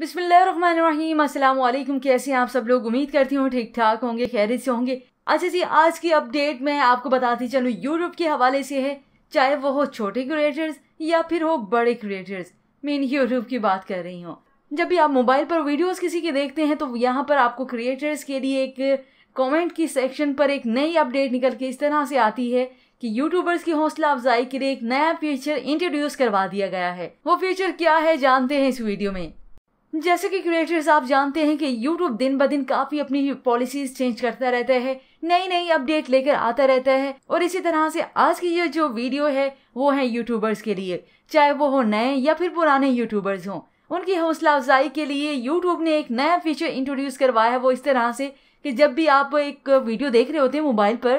बिस्मिल्लाम अलैक्म कैसे हैं आप सब लोग उम्मीद करती हूँ ठीक ठाक होंगे खैरियत से होंगे अच्छा जी आज की अपडेट में आपको बताती चलूँ यूरोप के हवाले से है चाहे वो हो छोटे क्रिएटर्स या फिर हो बड़े क्रिएटर्स मैं इन यूट्यूब की बात कर रही हूँ जब भी आप मोबाइल पर वीडियोस किसी के देखते हैं तो यहाँ पर आपको क्रिएटर्स के लिए एक कमेंट की सेक्शन पर एक नई अपडेट निकल के इस तरह से आती है कि यूट्यूबर्स की हौसला अफजाई के लिए एक नया फीचर इंट्रोड्यूस करवा दिया गया है वो फीचर क्या है जानते हैं इस वीडियो में जैसे कि क्रिएटर्स आप जानते हैं कि यूट्यूब दिन ब दिन काफ़ी अपनी पॉलिसीज चेंज करता रहता है नई नई अपडेट लेकर आता रहता है और इसी तरह से आज की ये जो वीडियो है वो है यूट्यूबर्स के लिए चाहे वो हो नए या फिर पुराने यूट्यूबर्स हों उनकी हौसला अफजाई के लिए यूट्यूब ने एक नया फीचर इंट्रोड्यूस करवाया है वो इस तरह से कि जब भी आप एक वीडियो देख रहे होते हैं मोबाइल पर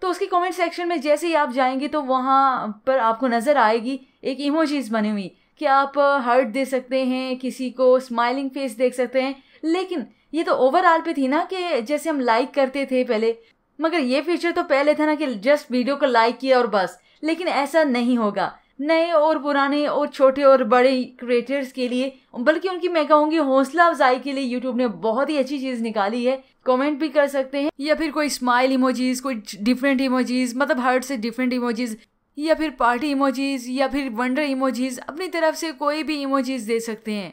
तो उसकी कमेंट सेक्शन में जैसे ही आप जाएंगे तो वहाँ पर आपको नज़र आएगी एक इमोजीज बनी हुई कि आप हर्ट दे सकते हैं किसी को स्माइलिंग फेस देख सकते हैं लेकिन ये तो ओवरऑल पे थी ना कि जैसे हम लाइक करते थे पहले मगर ये फीचर तो पहले था ना कि जस्ट वीडियो को लाइक किया और बस लेकिन ऐसा नहीं होगा नए और पुराने और छोटे और बड़े क्रिएटर्स के लिए बल्कि उनकी मैं कहूँगी हौसला अफजाई के लिए यूट्यूब ने बहुत ही अच्छी चीज़ निकाली है कमेंट भी कर सकते हैं या फिर कोई स्माइल इमोजीज कोई डिफरेंट इमोजीज मतलब हर्ट से डिफरेंट इमोजीज या फिर पार्टी इमोजीज या फिर वंडर इमोजीज अपनी तरफ से कोई भी इमोजीज दे सकते हैं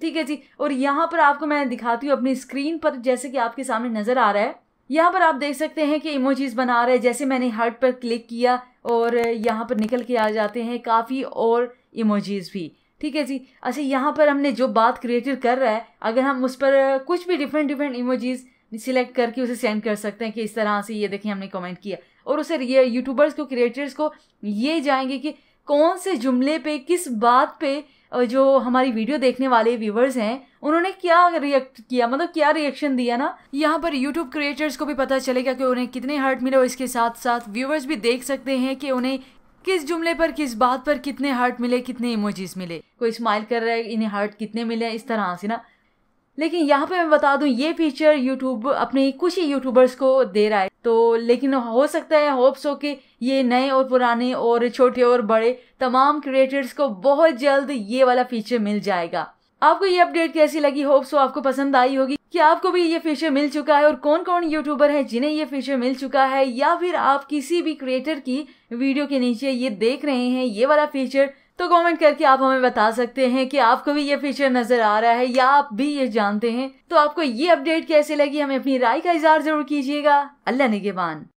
ठीक है जी और यहाँ पर आपको मैं दिखाती हूँ अपनी स्क्रीन पर जैसे कि आपके सामने नज़र आ रहा है यहाँ पर आप देख सकते हैं कि इमोजीज बना रहे हैं जैसे मैंने हार्ट पर क्लिक किया और यहाँ पर निकल के आ जाते हैं काफ़ी और इमोजीज भी ठीक है जी अच्छा यहाँ पर हमने जो बात क्रिएटर कर रहा है अगर हम उस पर कुछ भी डिफरेंट डिफरेंट इमोजीज सिलेक्ट करके उसे सेंड कर सकते हैं कि इस तरह से ये देखें हमने कमेंट किया और उसे ये यूट्यूबर्स को क्रिएटर्स को ये जाएंगे कि कौन से जुमले पे किस बात पे जो हमारी वीडियो देखने वाले व्यूवर्स हैं उन्होंने क्या रिएक्ट किया मतलब क्या रिएक्शन दिया ना यहाँ पर यूट्यूब क्रिएटर्स को भी पता चलेगा कि उन्हें कितने हर्ट मिले और इसके साथ साथ व्यूवर्स भी देख सकते हैं कि उन्हें किस जुमले पर किस बात पर कितने हार्ट मिले कितने इमोजीज मिले कोई स्माइल कर रहा है इन्हें हार्ट कितने मिले इस तरह से ना लेकिन यहाँ पे मैं बता दूँ ये फीचर यूट्यूब अपने कुछ ही यूट्यूबर्स को दे रहा है तो लेकिन हो सकता है होप्स हो कि ये नए और पुराने और छोटे और बड़े तमाम क्रिएटर्स को बहुत जल्द ये वाला फीचर मिल जाएगा आपको ये अपडेट कैसी लगी होप्स हो तो आपको पसंद आई होगी कि आपको भी ये फीचर मिल चुका है और कौन कौन यूट्यूबर है जिन्हें ये फीचर मिल चुका है या फिर आप किसी भी क्रिएटर की वीडियो के नीचे ये देख रहे हैं ये वाला फीचर तो कमेंट करके आप हमें बता सकते हैं कि आपको भी ये फीचर नजर आ रहा है या आप भी ये जानते हैं तो आपको ये अपडेट कैसे लगी हमें अपनी राय का इजहार जरूर कीजिएगा अल्लाह निगेबान